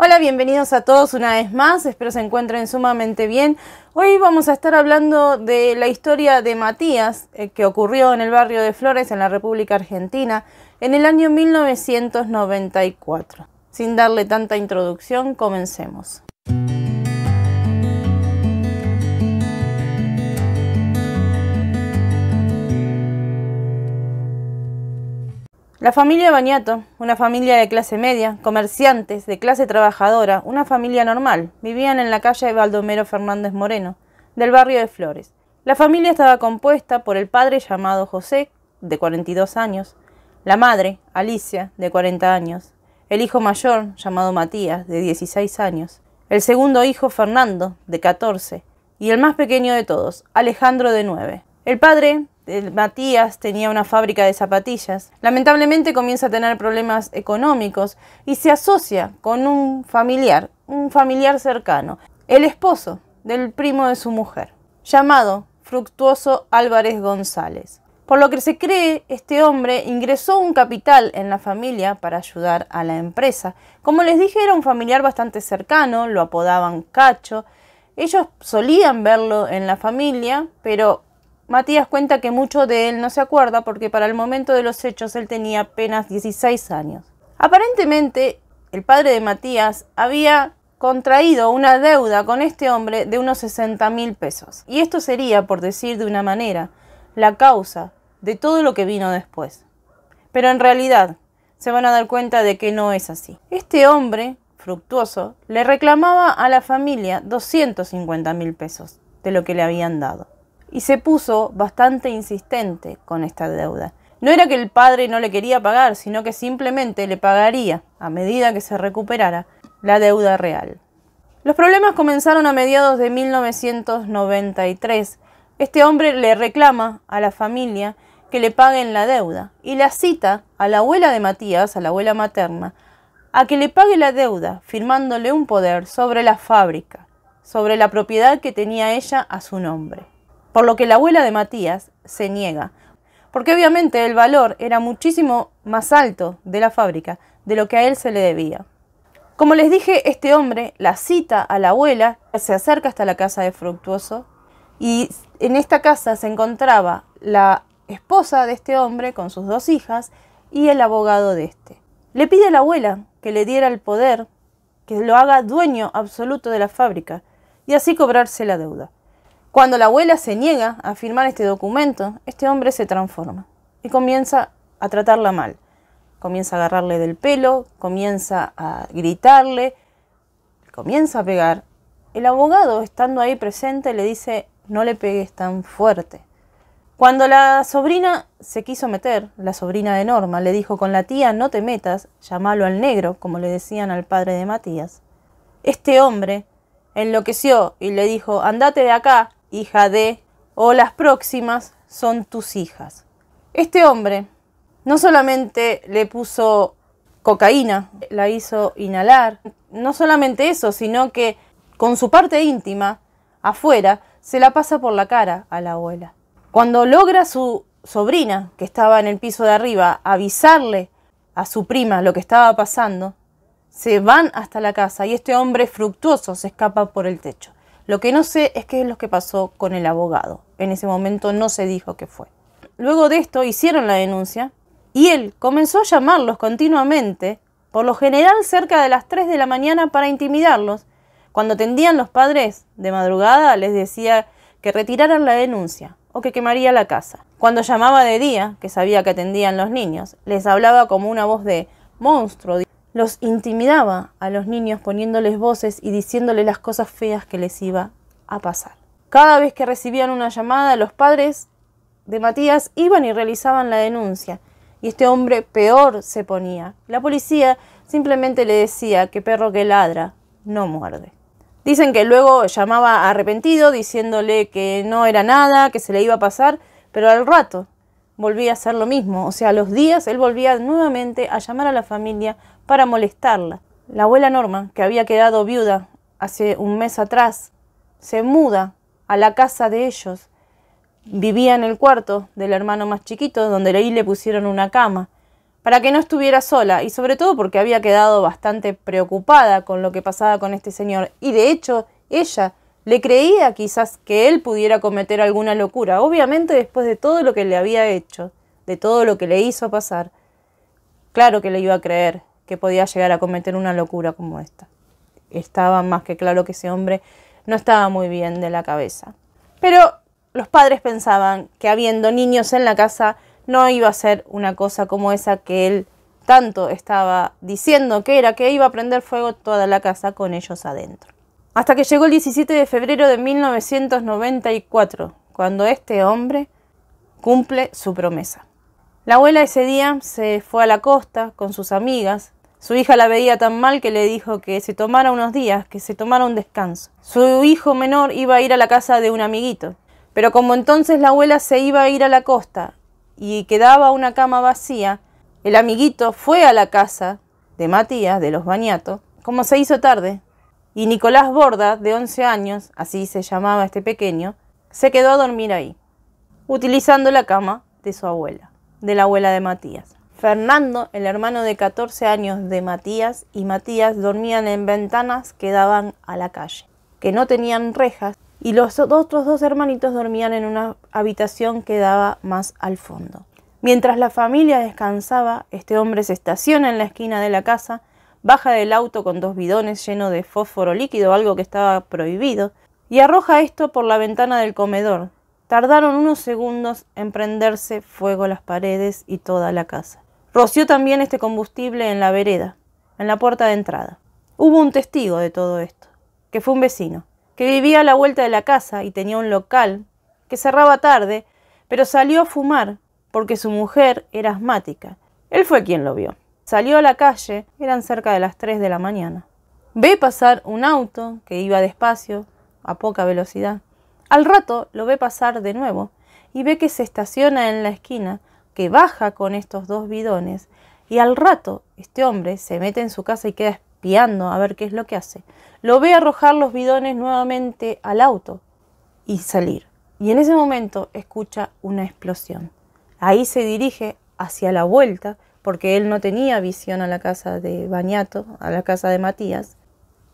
Hola, bienvenidos a todos una vez más, espero se encuentren sumamente bien. Hoy vamos a estar hablando de la historia de Matías, eh, que ocurrió en el barrio de Flores, en la República Argentina, en el año 1994. Sin darle tanta introducción, comencemos. La familia Bañato, una familia de clase media, comerciantes, de clase trabajadora, una familia normal, vivían en la calle Baldomero Fernández Moreno, del barrio de Flores. La familia estaba compuesta por el padre llamado José, de 42 años, la madre, Alicia, de 40 años, el hijo mayor, llamado Matías, de 16 años, el segundo hijo, Fernando, de 14, y el más pequeño de todos, Alejandro, de 9. El padre Matías tenía una fábrica de zapatillas. Lamentablemente comienza a tener problemas económicos y se asocia con un familiar, un familiar cercano, el esposo del primo de su mujer, llamado Fructuoso Álvarez González. Por lo que se cree, este hombre ingresó un capital en la familia para ayudar a la empresa. Como les dije, era un familiar bastante cercano, lo apodaban Cacho. Ellos solían verlo en la familia, pero Matías cuenta que mucho de él no se acuerda porque para el momento de los hechos él tenía apenas 16 años. Aparentemente, el padre de Matías había contraído una deuda con este hombre de unos 60 mil pesos. Y esto sería, por decir de una manera, la causa de todo lo que vino después. Pero en realidad, se van a dar cuenta de que no es así. Este hombre, fructuoso, le reclamaba a la familia 250 mil pesos de lo que le habían dado y se puso bastante insistente con esta deuda. No era que el padre no le quería pagar, sino que simplemente le pagaría, a medida que se recuperara, la deuda real. Los problemas comenzaron a mediados de 1993. Este hombre le reclama a la familia que le paguen la deuda y la cita a la abuela de Matías, a la abuela materna, a que le pague la deuda firmándole un poder sobre la fábrica, sobre la propiedad que tenía ella a su nombre por lo que la abuela de Matías se niega, porque obviamente el valor era muchísimo más alto de la fábrica de lo que a él se le debía. Como les dije, este hombre la cita a la abuela, se acerca hasta la casa de Fructuoso y en esta casa se encontraba la esposa de este hombre con sus dos hijas y el abogado de este. Le pide a la abuela que le diera el poder, que lo haga dueño absoluto de la fábrica y así cobrarse la deuda. Cuando la abuela se niega a firmar este documento, este hombre se transforma y comienza a tratarla mal. Comienza a agarrarle del pelo, comienza a gritarle, comienza a pegar. El abogado, estando ahí presente, le dice, no le pegues tan fuerte. Cuando la sobrina se quiso meter, la sobrina de Norma le dijo, con la tía no te metas, llámalo al negro, como le decían al padre de Matías. Este hombre enloqueció y le dijo, andate de acá, hija de, o las próximas son tus hijas. Este hombre no solamente le puso cocaína, la hizo inhalar, no solamente eso, sino que con su parte íntima, afuera, se la pasa por la cara a la abuela. Cuando logra su sobrina, que estaba en el piso de arriba, avisarle a su prima lo que estaba pasando, se van hasta la casa y este hombre fructuoso se escapa por el techo. Lo que no sé es qué es lo que pasó con el abogado. En ese momento no se dijo qué fue. Luego de esto hicieron la denuncia y él comenzó a llamarlos continuamente, por lo general cerca de las 3 de la mañana para intimidarlos. Cuando atendían los padres de madrugada les decía que retiraran la denuncia o que quemaría la casa. Cuando llamaba de día, que sabía que atendían los niños, les hablaba como una voz de monstruo los intimidaba a los niños poniéndoles voces y diciéndoles las cosas feas que les iba a pasar. Cada vez que recibían una llamada, los padres de Matías iban y realizaban la denuncia, y este hombre peor se ponía. La policía simplemente le decía que perro que ladra no muerde. Dicen que luego llamaba arrepentido diciéndole que no era nada, que se le iba a pasar, pero al rato volvía a hacer lo mismo. O sea, a los días él volvía nuevamente a llamar a la familia para molestarla. La abuela Norma, que había quedado viuda hace un mes atrás, se muda a la casa de ellos. Vivía en el cuarto del hermano más chiquito, donde ahí le pusieron una cama, para que no estuviera sola y sobre todo porque había quedado bastante preocupada con lo que pasaba con este señor. Y de hecho, ella le creía quizás que él pudiera cometer alguna locura, obviamente después de todo lo que le había hecho, de todo lo que le hizo pasar. Claro que le iba a creer, que podía llegar a cometer una locura como esta. Estaba más que claro que ese hombre no estaba muy bien de la cabeza. Pero los padres pensaban que habiendo niños en la casa no iba a ser una cosa como esa que él tanto estaba diciendo que era, que iba a prender fuego toda la casa con ellos adentro. Hasta que llegó el 17 de febrero de 1994, cuando este hombre cumple su promesa. La abuela ese día se fue a la costa con sus amigas, su hija la veía tan mal que le dijo que se tomara unos días, que se tomara un descanso. Su hijo menor iba a ir a la casa de un amiguito, pero como entonces la abuela se iba a ir a la costa y quedaba una cama vacía, el amiguito fue a la casa de Matías, de los Bañatos, como se hizo tarde, y Nicolás Borda, de 11 años, así se llamaba este pequeño, se quedó a dormir ahí, utilizando la cama de su abuela, de la abuela de Matías. Fernando, el hermano de 14 años de Matías, y Matías dormían en ventanas que daban a la calle, que no tenían rejas, y los otros dos hermanitos dormían en una habitación que daba más al fondo. Mientras la familia descansaba, este hombre se estaciona en la esquina de la casa, baja del auto con dos bidones llenos de fósforo líquido, algo que estaba prohibido, y arroja esto por la ventana del comedor. Tardaron unos segundos en prenderse fuego las paredes y toda la casa. Roció también este combustible en la vereda, en la puerta de entrada. Hubo un testigo de todo esto, que fue un vecino, que vivía a la vuelta de la casa y tenía un local que cerraba tarde, pero salió a fumar porque su mujer era asmática. Él fue quien lo vio. Salió a la calle, eran cerca de las 3 de la mañana. Ve pasar un auto que iba despacio, a poca velocidad. Al rato lo ve pasar de nuevo y ve que se estaciona en la esquina que baja con estos dos bidones y al rato este hombre se mete en su casa y queda espiando a ver qué es lo que hace. Lo ve arrojar los bidones nuevamente al auto y salir. Y en ese momento escucha una explosión. Ahí se dirige hacia la vuelta porque él no tenía visión a la casa de Bañato, a la casa de Matías,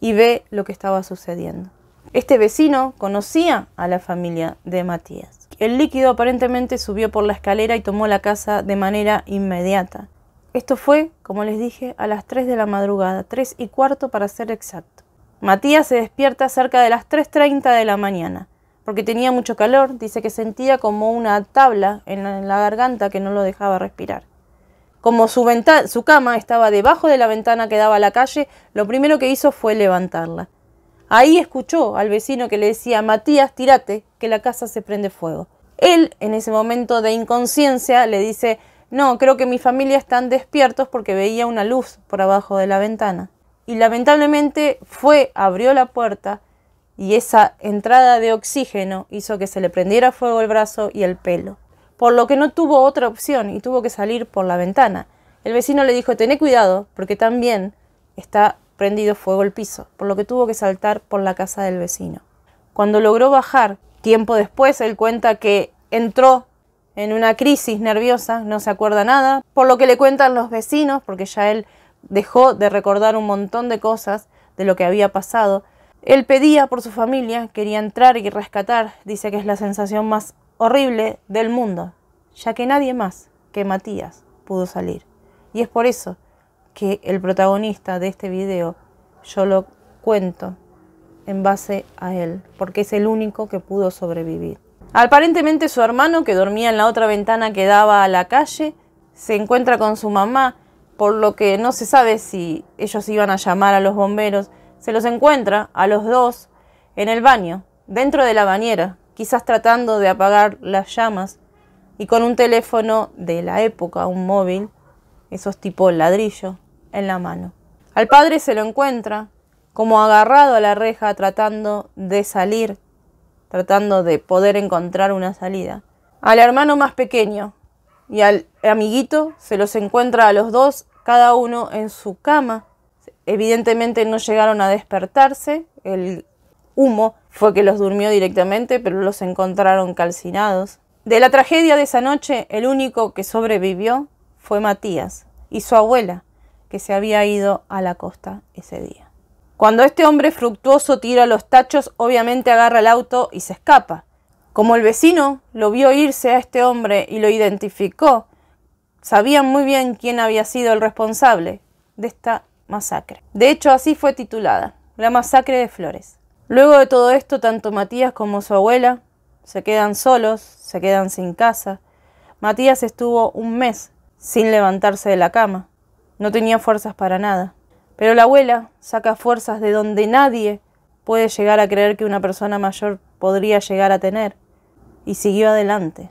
y ve lo que estaba sucediendo. Este vecino conocía a la familia de Matías. El líquido aparentemente subió por la escalera y tomó la casa de manera inmediata. Esto fue, como les dije, a las 3 de la madrugada, 3 y cuarto para ser exacto. Matías se despierta cerca de las 3.30 de la mañana, porque tenía mucho calor, dice que sentía como una tabla en la garganta que no lo dejaba respirar. Como su, su cama estaba debajo de la ventana que daba a la calle, lo primero que hizo fue levantarla. Ahí escuchó al vecino que le decía, Matías, tirate, que la casa se prende fuego. Él, en ese momento de inconsciencia, le dice, no, creo que mi familia están despiertos porque veía una luz por abajo de la ventana. Y lamentablemente fue, abrió la puerta y esa entrada de oxígeno hizo que se le prendiera fuego el brazo y el pelo. Por lo que no tuvo otra opción y tuvo que salir por la ventana. El vecino le dijo, tené cuidado porque también está prendido fuego el piso, por lo que tuvo que saltar por la casa del vecino. Cuando logró bajar, tiempo después él cuenta que entró en una crisis nerviosa, no se acuerda nada, por lo que le cuentan los vecinos, porque ya él dejó de recordar un montón de cosas de lo que había pasado. Él pedía por su familia, quería entrar y rescatar, dice que es la sensación más horrible del mundo, ya que nadie más que Matías pudo salir. Y es por eso que el protagonista de este video yo lo cuento en base a él, porque es el único que pudo sobrevivir. Aparentemente su hermano, que dormía en la otra ventana que daba a la calle, se encuentra con su mamá, por lo que no se sabe si ellos iban a llamar a los bomberos. Se los encuentra a los dos en el baño, dentro de la bañera, quizás tratando de apagar las llamas, y con un teléfono de la época, un móvil, esos tipo ladrillo, en la mano. Al padre se lo encuentra como agarrado a la reja tratando de salir, tratando de poder encontrar una salida. Al hermano más pequeño y al amiguito se los encuentra a los dos, cada uno en su cama. Evidentemente no llegaron a despertarse, el humo fue que los durmió directamente, pero los encontraron calcinados. De la tragedia de esa noche, el único que sobrevivió fue Matías y su abuela, que se había ido a la costa ese día. Cuando este hombre fructuoso tira los tachos, obviamente agarra el auto y se escapa. Como el vecino lo vio irse a este hombre y lo identificó, sabían muy bien quién había sido el responsable de esta masacre. De hecho, así fue titulada, la masacre de Flores. Luego de todo esto, tanto Matías como su abuela se quedan solos, se quedan sin casa. Matías estuvo un mes sin levantarse de la cama. No tenía fuerzas para nada. Pero la abuela saca fuerzas de donde nadie puede llegar a creer que una persona mayor podría llegar a tener. Y siguió adelante.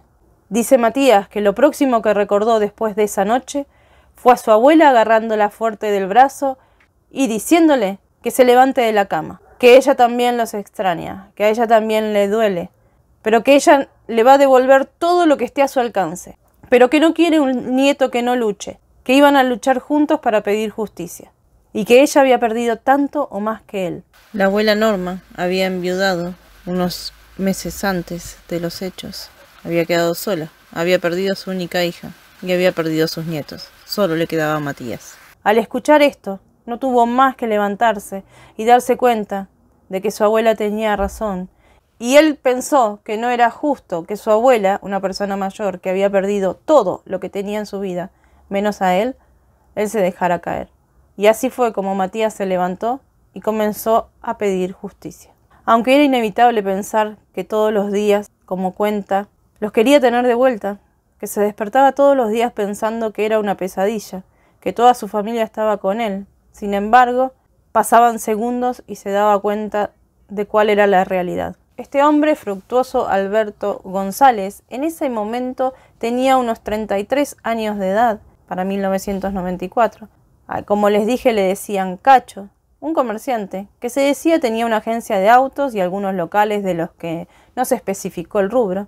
Dice Matías que lo próximo que recordó después de esa noche fue a su abuela agarrándola fuerte del brazo y diciéndole que se levante de la cama, que ella también los extraña, que a ella también le duele, pero que ella le va a devolver todo lo que esté a su alcance, pero que no quiere un nieto que no luche, que iban a luchar juntos para pedir justicia, y que ella había perdido tanto o más que él. La abuela Norma había enviudado unos meses antes de los hechos. Había quedado sola, había perdido a su única hija y había perdido a sus nietos. Solo le quedaba a Matías. Al escuchar esto, no tuvo más que levantarse y darse cuenta de que su abuela tenía razón. Y él pensó que no era justo que su abuela, una persona mayor que había perdido todo lo que tenía en su vida, menos a él, él se dejara caer. Y así fue como Matías se levantó y comenzó a pedir justicia. Aunque era inevitable pensar que todos los días, como cuenta, los quería tener de vuelta, que se despertaba todos los días pensando que era una pesadilla, que toda su familia estaba con él. Sin embargo, pasaban segundos y se daba cuenta de cuál era la realidad. Este hombre fructuoso Alberto González en ese momento tenía unos 33 años de edad para 1994. Ah, como les dije, le decían Cacho, un comerciante que se decía tenía una agencia de autos y algunos locales de los que no se especificó el rubro.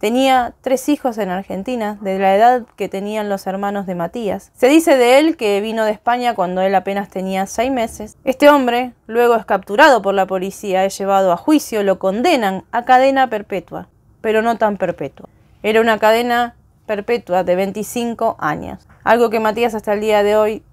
Tenía tres hijos en Argentina, de la edad que tenían los hermanos de Matías. Se dice de él que vino de España cuando él apenas tenía seis meses. Este hombre luego es capturado por la policía, es llevado a juicio, lo condenan a cadena perpetua, pero no tan perpetua. Era una cadena perpetua de 25 años. Algo que Matías hasta el día de hoy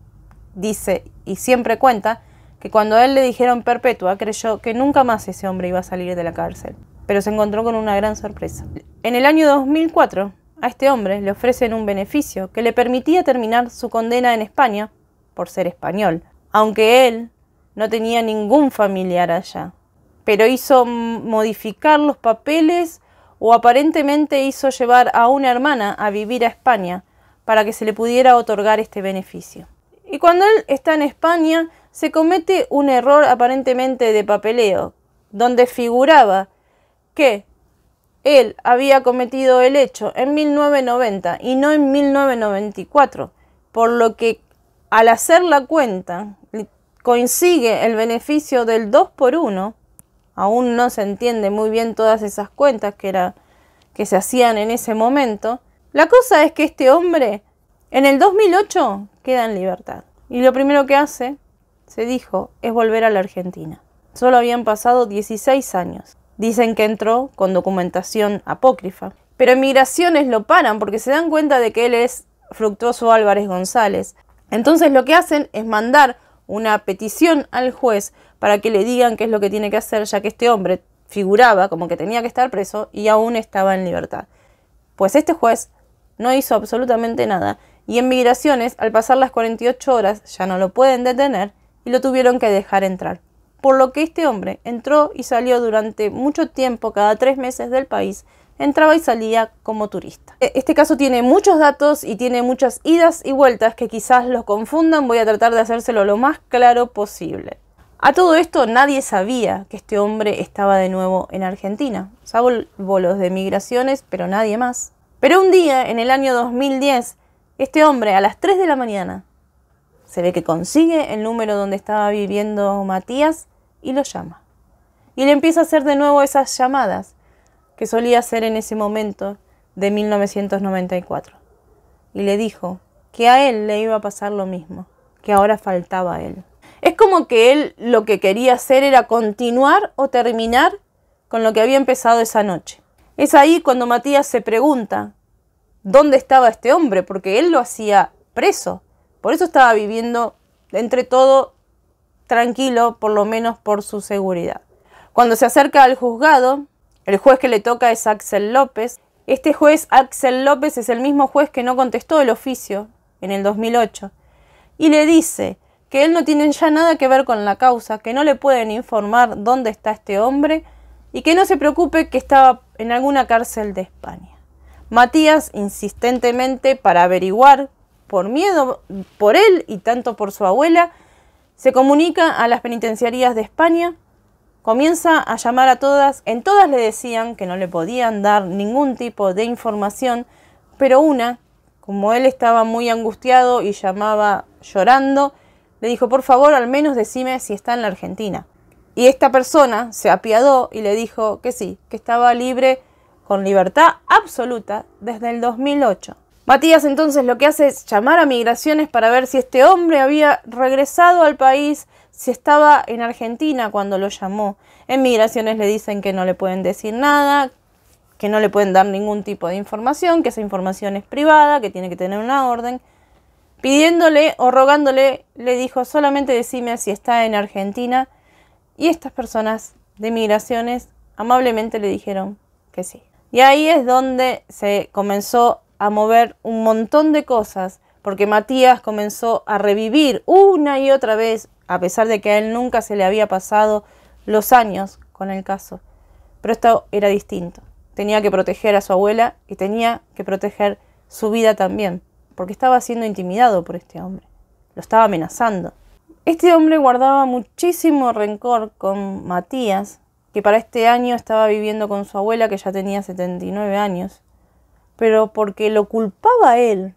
dice y siempre cuenta, que cuando a él le dijeron perpetua, creyó que nunca más ese hombre iba a salir de la cárcel. Pero se encontró con una gran sorpresa. En el año 2004, a este hombre le ofrecen un beneficio que le permitía terminar su condena en España por ser español, aunque él no tenía ningún familiar allá. Pero hizo modificar los papeles o aparentemente hizo llevar a una hermana a vivir a España para que se le pudiera otorgar este beneficio. Y cuando él está en España, se comete un error aparentemente de papeleo, donde figuraba que él había cometido el hecho en 1990 y no en 1994, por lo que al hacer la cuenta coincide el beneficio del 2 por 1 aún no se entiende muy bien todas esas cuentas que, era, que se hacían en ese momento. La cosa es que este hombre en el 2008 queda en libertad. Y lo primero que hace, se dijo, es volver a la Argentina. Solo habían pasado 16 años. Dicen que entró con documentación apócrifa. Pero en lo paran porque se dan cuenta de que él es Fructuoso Álvarez González. Entonces lo que hacen es mandar una petición al juez para que le digan qué es lo que tiene que hacer, ya que este hombre figuraba como que tenía que estar preso y aún estaba en libertad. Pues este juez no hizo absolutamente nada y en migraciones, al pasar las 48 horas, ya no lo pueden detener y lo tuvieron que dejar entrar. Por lo que este hombre entró y salió durante mucho tiempo, cada tres meses del país, entraba y salía como turista. E-, este caso tiene muchos datos y tiene muchas idas y vueltas que quizás los confundan, voy a tratar de hacérselo lo más claro posible. A todo esto nadie sabía que este hombre estaba de nuevo en Argentina, salvo los de migraciones, pero nadie más. Pero un día, en el año 2010, este hombre, a las 3 de la mañana, se ve que consigue el número donde estaba viviendo Matías y lo llama. Y le empieza a hacer de nuevo esas llamadas que solía hacer en ese momento de 1994. Y le dijo que a él le iba a pasar lo mismo, que ahora faltaba a él. Es como que él lo que quería hacer era continuar o terminar con lo que había empezado esa noche. Es ahí cuando Matías se pregunta dónde estaba este hombre, porque él lo hacía preso. Por eso estaba viviendo, entre todo, tranquilo, por lo menos por su seguridad. Cuando se acerca al juzgado, el juez que le toca es Axel López. Este juez, Axel López, es el mismo juez que no contestó el oficio en el 2008. Y le dice que él no tiene ya nada que ver con la causa, que no le pueden informar dónde está este hombre y que no se preocupe que estaba en alguna cárcel de España. Matías insistentemente para averiguar, por miedo por él y tanto por su abuela, se comunica a las penitenciarías de España, comienza a llamar a todas, en todas le decían que no le podían dar ningún tipo de información, pero una, como él estaba muy angustiado y llamaba llorando, le dijo, por favor, al menos decime si está en la Argentina. Y esta persona se apiadó y le dijo que sí, que estaba libre con libertad absoluta desde el 2008. Matías entonces lo que hace es llamar a migraciones para ver si este hombre había regresado al país, si estaba en Argentina cuando lo llamó. En migraciones le dicen que no le pueden decir nada, que no le pueden dar ningún tipo de información, que esa información es privada, que tiene que tener una orden. Pidiéndole o rogándole, le dijo, solamente decime si está en Argentina. Y estas personas de migraciones amablemente le dijeron que sí. Y ahí es donde se comenzó a mover un montón de cosas, porque Matías comenzó a revivir una y otra vez, a pesar de que a él nunca se le había pasado los años con el caso. Pero esto era distinto. Tenía que proteger a su abuela y tenía que proteger su vida también porque estaba siendo intimidado por este hombre. Lo estaba amenazando. Este hombre guardaba muchísimo rencor con Matías, que para este año estaba viviendo con su abuela, que ya tenía 79 años, pero porque lo culpaba él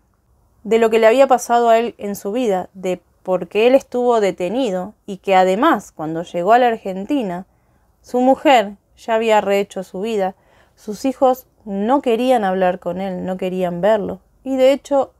de lo que le había pasado a él en su vida, de porque él estuvo detenido y que además cuando llegó a la Argentina, su mujer ya había rehecho su vida, sus hijos no querían hablar con él, no querían verlo, y de hecho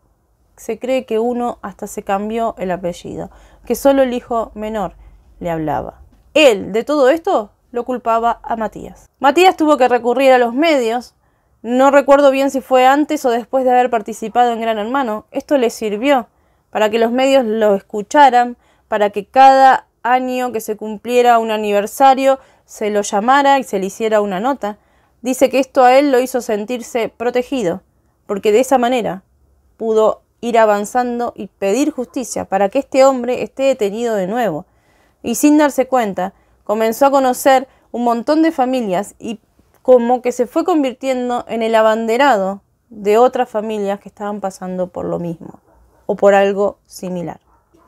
se cree que uno hasta se cambió el apellido, que solo el hijo menor le hablaba. Él, de todo esto, lo culpaba a Matías. Matías tuvo que recurrir a los medios. No recuerdo bien si fue antes o después de haber participado en Gran Hermano. Esto le sirvió para que los medios lo escucharan, para que cada año que se cumpliera un aniversario se lo llamara y se le hiciera una nota. Dice que esto a él lo hizo sentirse protegido, porque de esa manera pudo ir avanzando y pedir justicia para que este hombre esté detenido de nuevo. Y sin darse cuenta, comenzó a conocer un montón de familias y como que se fue convirtiendo en el abanderado de otras familias que estaban pasando por lo mismo o por algo similar.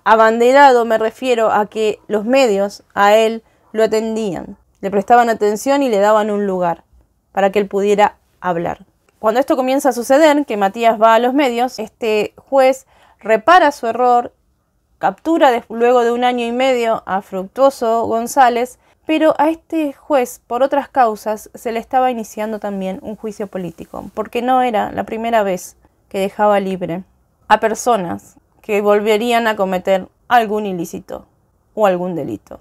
Abanderado me refiero a que los medios a él lo atendían, le prestaban atención y le daban un lugar para que él pudiera hablar. Cuando esto comienza a suceder, que Matías va a los medios, este juez repara su error, captura luego de un año y medio a Fructuoso González, pero a este juez, por otras causas, se le estaba iniciando también un juicio político, porque no era la primera vez que dejaba libre a personas que volverían a cometer algún ilícito o algún delito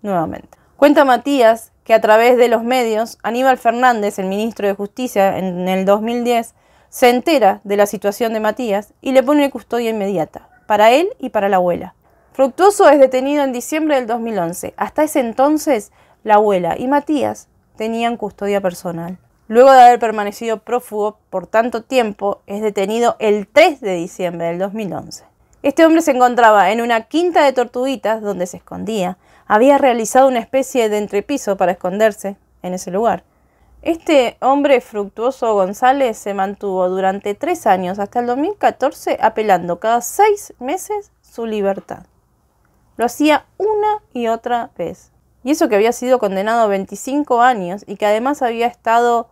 nuevamente. Cuenta Matías que a través de los medios, Aníbal Fernández, el ministro de Justicia en el 2010, se entera de la situación de Matías y le pone custodia inmediata, para él y para la abuela. Fructuoso es detenido en diciembre del 2011. Hasta ese entonces, la abuela y Matías tenían custodia personal. Luego de haber permanecido prófugo por tanto tiempo, es detenido el 3 de diciembre del 2011. Este hombre se encontraba en una quinta de tortuguitas donde se escondía, había realizado una especie de entrepiso para esconderse en ese lugar. Este hombre fructuoso González se mantuvo durante tres años hasta el 2014 apelando cada seis meses su libertad. Lo hacía una y otra vez. Y eso que había sido condenado a 25 años y que además había estado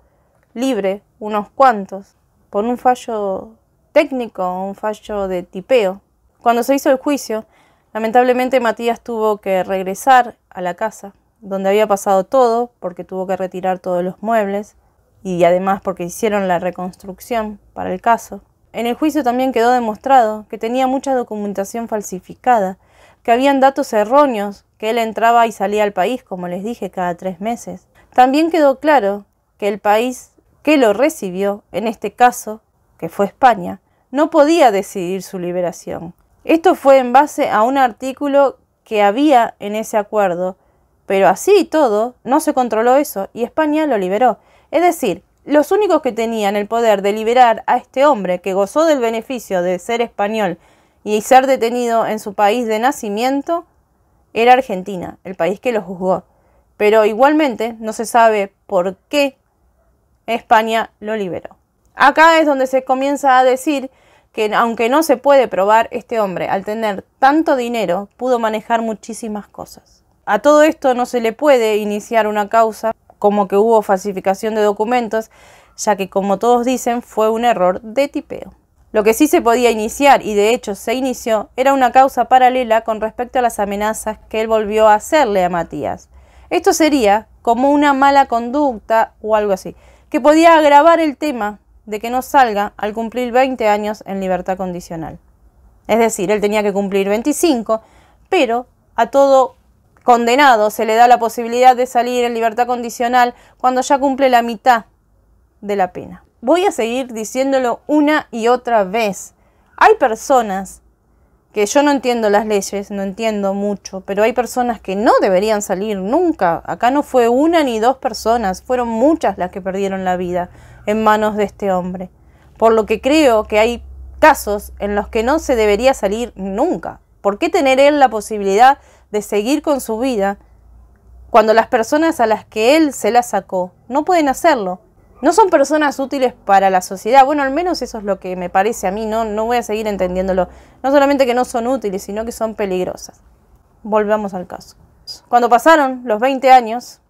libre unos cuantos por un fallo técnico, un fallo de tipeo. Cuando se hizo el juicio, Lamentablemente Matías tuvo que regresar a la casa, donde había pasado todo, porque tuvo que retirar todos los muebles y además porque hicieron la reconstrucción para el caso. En el juicio también quedó demostrado que tenía mucha documentación falsificada, que habían datos erróneos, que él entraba y salía al país, como les dije, cada tres meses. También quedó claro que el país que lo recibió, en este caso, que fue España, no podía decidir su liberación, esto fue en base a un artículo que había en ese acuerdo, pero así y todo, no se controló eso y España lo liberó. Es decir, los únicos que tenían el poder de liberar a este hombre que gozó del beneficio de ser español y ser detenido en su país de nacimiento era Argentina, el país que lo juzgó. Pero igualmente no se sabe por qué España lo liberó. Acá es donde se comienza a decir que aunque no se puede probar, este hombre, al tener tanto dinero, pudo manejar muchísimas cosas. A todo esto no se le puede iniciar una causa como que hubo falsificación de documentos, ya que como todos dicen fue un error de tipeo. Lo que sí se podía iniciar, y de hecho se inició, era una causa paralela con respecto a las amenazas que él volvió a hacerle a Matías. Esto sería como una mala conducta o algo así, que podía agravar el tema de que no salga al cumplir 20 años en libertad condicional. Es decir, él tenía que cumplir 25, pero a todo condenado se le da la posibilidad de salir en libertad condicional cuando ya cumple la mitad de la pena. Voy a seguir diciéndolo una y otra vez. Hay personas que yo no entiendo las leyes, no entiendo mucho, pero hay personas que no deberían salir nunca. Acá no fue una ni dos personas, fueron muchas las que perdieron la vida en manos de este hombre. Por lo que creo que hay casos en los que no se debería salir nunca. ¿Por qué tener él la posibilidad de seguir con su vida cuando las personas a las que él se la sacó no pueden hacerlo? No son personas útiles para la sociedad. Bueno, al menos eso es lo que me parece a mí. No, no voy a seguir entendiéndolo. No solamente que no son útiles, sino que son peligrosas. Volvamos al caso. Cuando pasaron los 20 años,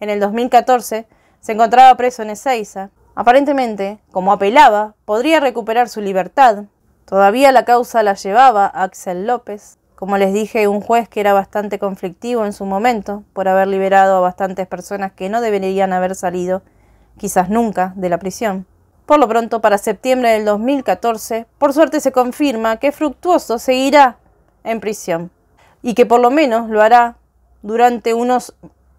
en el 2014, se encontraba preso en Ezeiza, Aparentemente, como apelaba, podría recuperar su libertad. Todavía la causa la llevaba Axel López, como les dije, un juez que era bastante conflictivo en su momento por haber liberado a bastantes personas que no deberían haber salido, quizás nunca, de la prisión. Por lo pronto, para septiembre del 2014, por suerte se confirma que Fructuoso seguirá en prisión y que por lo menos lo hará durante unos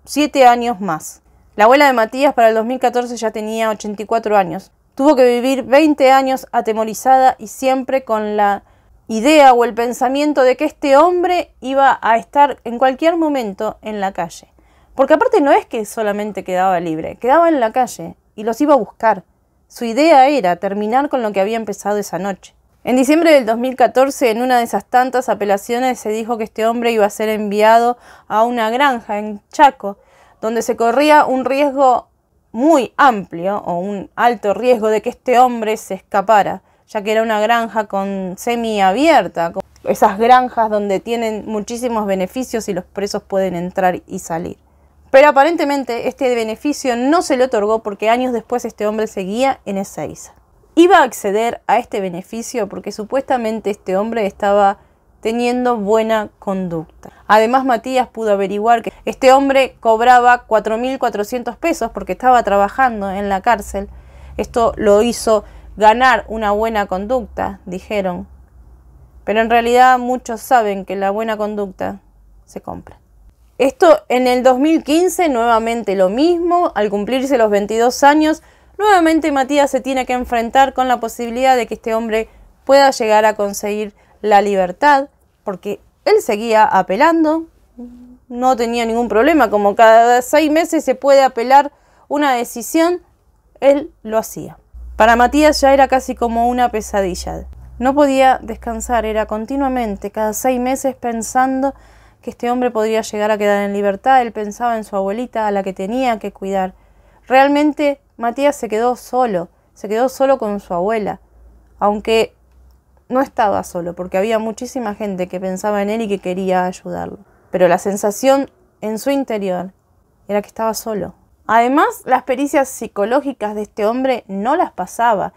siete años más. La abuela de Matías para el 2014 ya tenía 84 años. Tuvo que vivir 20 años atemorizada y siempre con la idea o el pensamiento de que este hombre iba a estar en cualquier momento en la calle. Porque aparte no es que solamente quedaba libre, quedaba en la calle y los iba a buscar. Su idea era terminar con lo que había empezado esa noche. En diciembre del 2014, en una de esas tantas apelaciones, se dijo que este hombre iba a ser enviado a una granja en Chaco, donde se corría un riesgo muy amplio o un alto riesgo de que este hombre se escapara, ya que era una granja con semiabierta, con esas granjas donde tienen muchísimos beneficios y los presos pueden entrar y salir. Pero aparentemente este beneficio no se le otorgó porque años después este hombre seguía en esa isla Iba a acceder a este beneficio porque supuestamente este hombre estaba teniendo buena conducta. Además, Matías pudo averiguar que este hombre cobraba 4.400 pesos porque estaba trabajando en la cárcel. Esto lo hizo ganar una buena conducta, dijeron. Pero en realidad muchos saben que la buena conducta se compra. Esto en el 2015, nuevamente lo mismo, al cumplirse los 22 años, nuevamente Matías se tiene que enfrentar con la posibilidad de que este hombre pueda llegar a conseguir la libertad, porque él seguía apelando, no tenía ningún problema, como cada seis meses se puede apelar una decisión, él lo hacía. Para Matías ya era casi como una pesadilla. No podía descansar, era continuamente, cada seis meses pensando que este hombre podría llegar a quedar en libertad. Él pensaba en su abuelita, a la que tenía que cuidar. Realmente Matías se quedó solo, se quedó solo con su abuela. Aunque no estaba solo, porque había muchísima gente que pensaba en él y que quería ayudarlo. Pero la sensación en su interior era que estaba solo. Además, las pericias psicológicas de este hombre no las pasaba.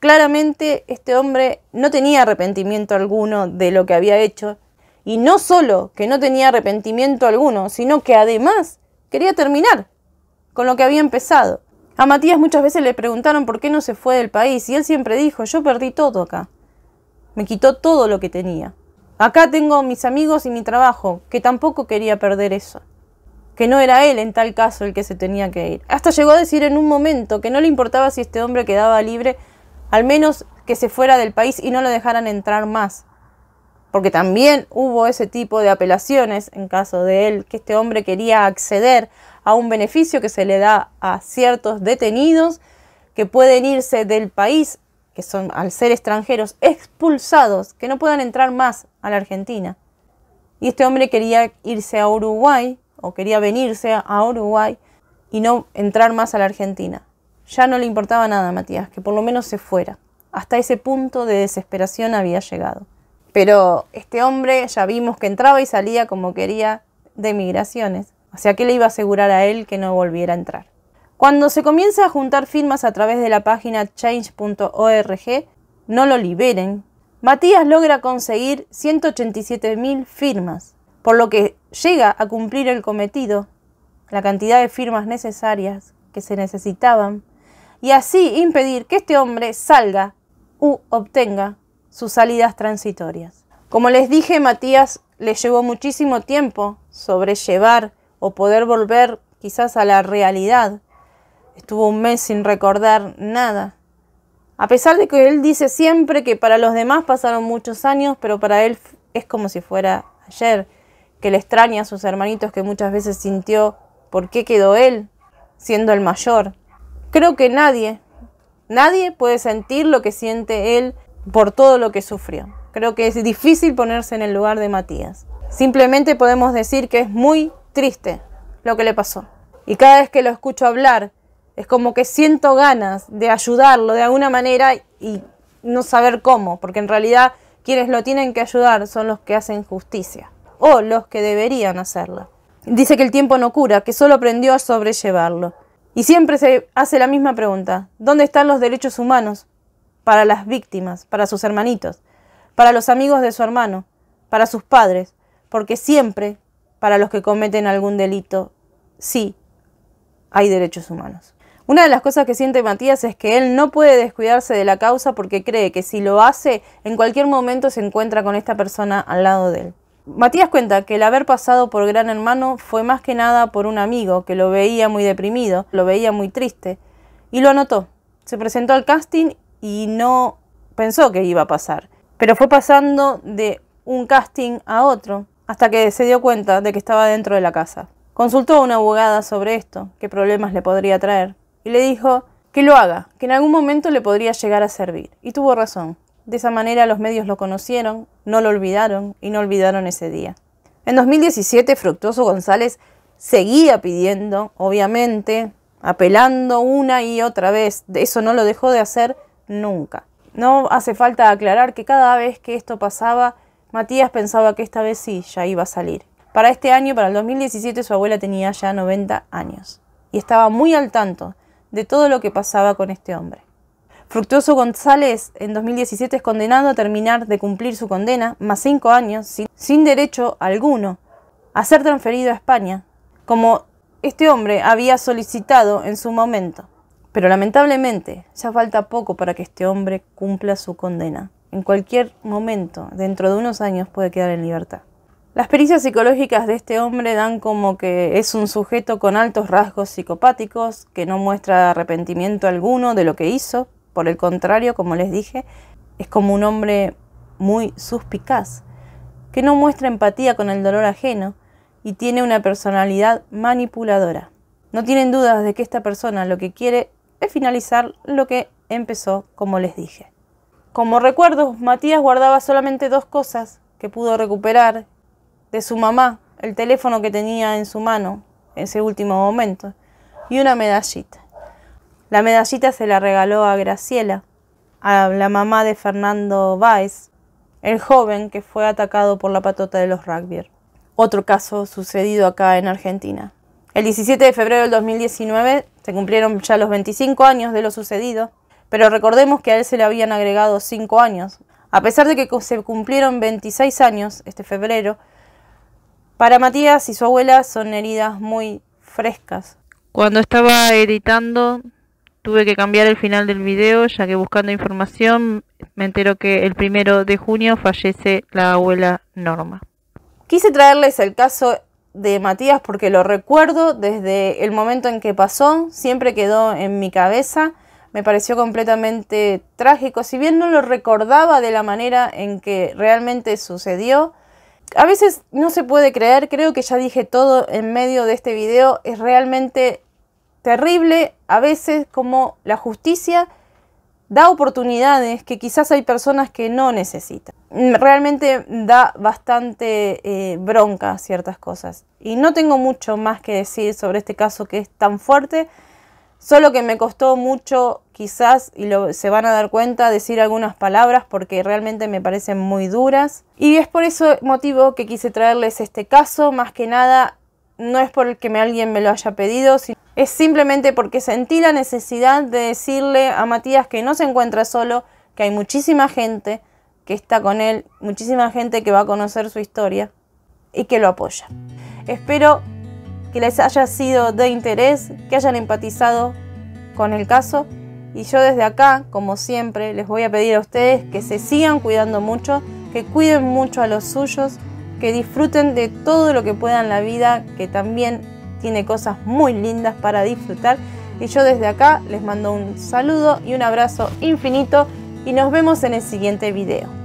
Claramente, este hombre no tenía arrepentimiento alguno de lo que había hecho. Y no solo que no tenía arrepentimiento alguno, sino que además quería terminar con lo que había empezado. A Matías muchas veces le preguntaron por qué no se fue del país y él siempre dijo, yo perdí todo acá. Me quitó todo lo que tenía. Acá tengo mis amigos y mi trabajo, que tampoco quería perder eso. Que no era él en tal caso el que se tenía que ir. Hasta llegó a decir en un momento que no le importaba si este hombre quedaba libre, al menos que se fuera del país y no lo dejaran entrar más. Porque también hubo ese tipo de apelaciones en caso de él, que este hombre quería acceder a un beneficio que se le da a ciertos detenidos que pueden irse del país que son al ser extranjeros expulsados, que no puedan entrar más a la Argentina. Y este hombre quería irse a Uruguay o quería venirse a Uruguay y no entrar más a la Argentina. Ya no le importaba nada a Matías, que por lo menos se fuera. Hasta ese punto de desesperación había llegado. Pero este hombre ya vimos que entraba y salía como quería de migraciones. O sea, ¿qué le iba a asegurar a él que no volviera a entrar? Cuando se comienza a juntar firmas a través de la página change.org, no lo liberen, Matías logra conseguir 187.000 firmas, por lo que llega a cumplir el cometido, la cantidad de firmas necesarias que se necesitaban, y así impedir que este hombre salga u obtenga sus salidas transitorias. Como les dije, Matías le llevó muchísimo tiempo sobrellevar o poder volver quizás a la realidad Estuvo un mes sin recordar nada. A pesar de que él dice siempre que para los demás pasaron muchos años, pero para él es como si fuera ayer, que le extraña a sus hermanitos que muchas veces sintió por qué quedó él siendo el mayor. Creo que nadie, nadie puede sentir lo que siente él por todo lo que sufrió. Creo que es difícil ponerse en el lugar de Matías. Simplemente podemos decir que es muy triste lo que le pasó. Y cada vez que lo escucho hablar es como que siento ganas de ayudarlo de alguna manera y no saber cómo, porque en realidad quienes lo tienen que ayudar son los que hacen justicia o los que deberían hacerla. Dice que el tiempo no cura, que solo aprendió a sobrellevarlo. Y siempre se hace la misma pregunta, ¿dónde están los derechos humanos para las víctimas, para sus hermanitos, para los amigos de su hermano, para sus padres? Porque siempre, para los que cometen algún delito, sí hay derechos humanos. Una de las cosas que siente Matías es que él no puede descuidarse de la causa porque cree que si lo hace, en cualquier momento se encuentra con esta persona al lado de él. Matías cuenta que el haber pasado por Gran Hermano fue más que nada por un amigo que lo veía muy deprimido, lo veía muy triste, y lo anotó. Se presentó al casting y no pensó que iba a pasar, pero fue pasando de un casting a otro hasta que se dio cuenta de que estaba dentro de la casa. Consultó a una abogada sobre esto, qué problemas le podría traer, y le dijo que lo haga, que en algún momento le podría llegar a servir. Y tuvo razón. De esa manera los medios lo conocieron, no lo olvidaron y no olvidaron ese día. En 2017, Fructuoso González seguía pidiendo, obviamente, apelando una y otra vez. Eso no lo dejó de hacer nunca. No hace falta aclarar que cada vez que esto pasaba, Matías pensaba que esta vez sí, ya iba a salir. Para este año, para el 2017, su abuela tenía ya 90 años y estaba muy al tanto de todo lo que pasaba con este hombre. Fructuoso González en 2017 es condenado a terminar de cumplir su condena, más cinco años, sin, derecho alguno, a ser transferido a España, como este hombre había solicitado en su momento. Pero lamentablemente ya falta poco para que este hombre cumpla su condena. En cualquier momento, dentro de unos años, puede quedar en libertad. Las pericias psicológicas de este hombre dan como que es un sujeto con altos rasgos psicopáticos, que no muestra arrepentimiento alguno de lo que hizo, por el contrario, como les dije, es como un hombre muy suspicaz, que no muestra empatía con el dolor ajeno y tiene una personalidad manipuladora. No tienen dudas de que esta persona lo que quiere es finalizar lo que empezó, como les dije. Como recuerdo, Matías guardaba solamente dos cosas que pudo recuperar de su mamá, el teléfono que tenía en su mano en ese último momento, y una medallita. La medallita se la regaló a Graciela, a la mamá de Fernando Báez, el joven que fue atacado por la patota de los rugby. Otro caso sucedido acá en Argentina. El 17 de febrero del 2019 se cumplieron ya los 25 años de lo sucedido, pero recordemos que a él se le habían agregado 5 años. A pesar de que se cumplieron 26 años este febrero, para Matías y su abuela son heridas muy frescas. Cuando estaba editando, tuve que cambiar el final del video, ya que buscando información me entero que el primero de junio fallece la abuela Norma. Quise traerles el caso de Matías porque lo recuerdo desde el momento en que pasó, siempre quedó en mi cabeza, me pareció completamente trágico, si bien no lo recordaba de la manera en que realmente sucedió, a veces no se puede creer, creo que ya dije todo en medio de este video, es realmente terrible a veces como la justicia da oportunidades que quizás hay personas que no necesitan. Mm, realmente da bastante eh, bronca ciertas cosas. Y no tengo mucho más que decir sobre este caso que es tan fuerte. Solo que me costó mucho, quizás, y lo, se van a dar cuenta, decir algunas palabras porque realmente me parecen muy duras. Y es por ese motivo que quise traerles este caso, más que nada no es porque me, alguien me lo haya pedido, sino es simplemente porque sentí la necesidad de decirle a Matías que no se encuentra solo, que hay muchísima gente que está con él, muchísima gente que va a conocer su historia y que lo apoya. Espero que les haya sido de interés, que hayan empatizado con el caso. Y yo desde acá, como siempre, les voy a pedir a ustedes que se sigan cuidando mucho, que cuiden mucho a los suyos, que disfruten de todo lo que puedan la vida, que también tiene cosas muy lindas para disfrutar. Y yo desde acá les mando un saludo y un abrazo infinito y nos vemos en el siguiente video.